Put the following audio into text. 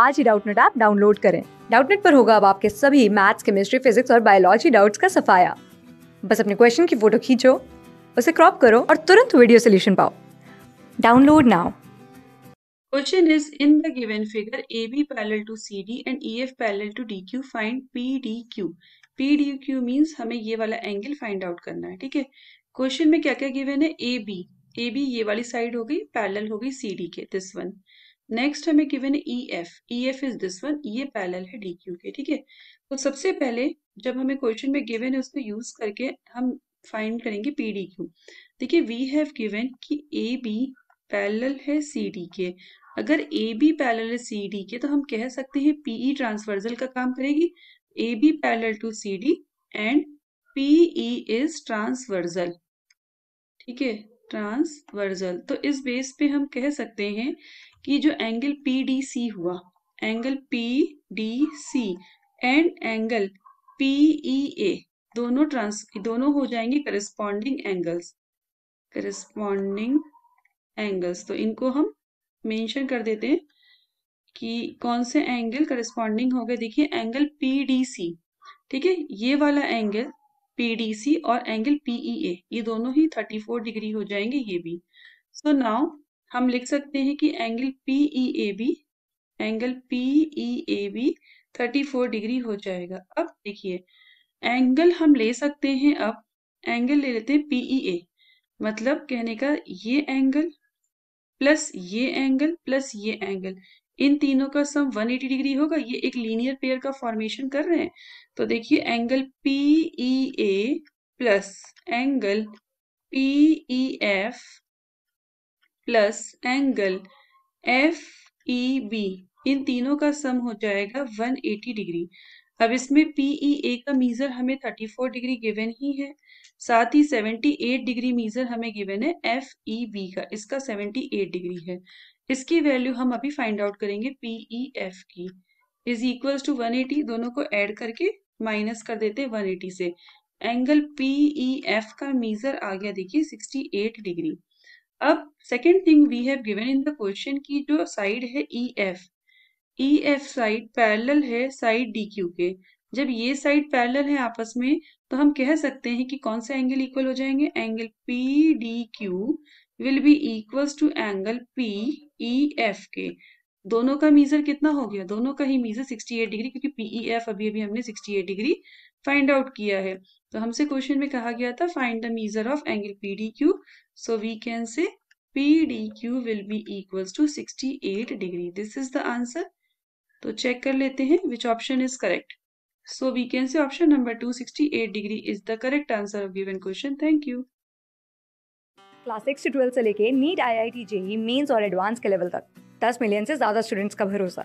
आज ही Doubtnut app download करें डाउटनेट पर होगा अब आपके सभी मैथ्स केमिस्ट्री फिजिक्स और बायोलॉजी डाउट्स का सफाया बस अपने क्वेश्चन की फोटो खींचो उसे क्रॉप करो और तुरंत वीडियो सोल्यूशन पाओ download now Question is in the given figure AB parallel to CD and EF parallel to DQ find PDQ. PDQ means हमें ये वाला एंगल फाइंड आउट करना है ठीक है क्वेश्चन में क्या क्या गिवन है AB AB ये वाली साइड हो गई पैरेलल हो गई CD के दिस वन नेक्स्ट हमें गिवन e e e है E F E F is this one ये पैरेलल है डी क्यू के ठीक है तो सबसे पहले जब हमें क्वेश्चन में गिवन है उसको यूज करके हम फाइंड करेंगे पी डी क्यू देखिए वी हैव गिवन कि ए बी पैरेलल है सी डी के अगर ए बी पैरेलल है सी डी के तो हम कह सकते हैं पी ई ट्रांसवर्जल का काम करेगी A B parallel to C D and P E is transversal ठीक है ट्रांसवर्जल तो इस बेस पे हम कह सकते हैं कि जो एंगल पी डी सी हुआ angle P D C and angle P E A दोनों ट्रांस दोनों हो जाएंगे करस्पॉन्डिंग एंगल्स करस्पॉन्डिंग एंगल्स तो इनको हम मेंशन कर देते हैं कि कौन से एंगल करस्पॉन्डिंग हो गए देखिए एंगल पी डी सी ठीक है ये वाला एंगल पी डी सी और एंगल पीई ए ये दोनों ही थर्टी फोर डिग्री हो जाएंगे ये भी सो नाउ हम लिख सकते हैं कि angle P E A B angle P E A B thirty four degree हो जाएगा अब देखिए एंगल हम ले सकते हैं अब एंगल ले लेते हैं पीई ए e मतलब कहने का ये एंगल प्लस ये एंगल प्लस ये एंगल इन तीनों का सम 180 डिग्री होगा ये एक लीनियर पेयर का फॉर्मेशन कर रहे हैं तो देखिए angle P E A plus angle P E F plus angle F E B इन तीनों का सम हो जाएगा 180 डिग्री अब इसमें पीई ए e का मीजर हमें 34 डिग्री गिवन ही है साथ ही 78 डिग्री मीजर हमें गिवन है एफ ई बी का इसका 78 डिग्री है इसकी वैल्यू हम अभी फाइंड आउट करेंगे पीई एफ e की इज इक्वल टू 180 दोनों को ऐड करके माइनस कर देते वन 180 से एंगल पीई एफ का मीजर आ गया देखिए 68 डिग्री अब second thing we have given in the question की जो साइड है E F E F side parallel है साइड डी क्यू के जब ये साइड पैरल है आपस में तो हम कह सकते हैं कि कौन से एंगल इक्वल हो जाएंगे angle P D Q will be equals to angle P E F के दोनों का मीजर कितना हो गया दोनों का ही मीजर 68 डिग्री क्योंकि पीई एफ e अभी अभी हमने 68 डिग्री फाइंड आउट किया है तो हमसे क्वेश्चन में कहा गया था find the measure of angle P D Q so we can say P D Q will be equal to sixty eight degree this is the answer तो चेक कर लेते हैं which option is correct so we can say option number two sixty eight degree is the correct answer of given question thank you class six से twelfth से लेके NEET I I T JEE mains और advance के level तक दस million से ज़्यादा students का भरोसा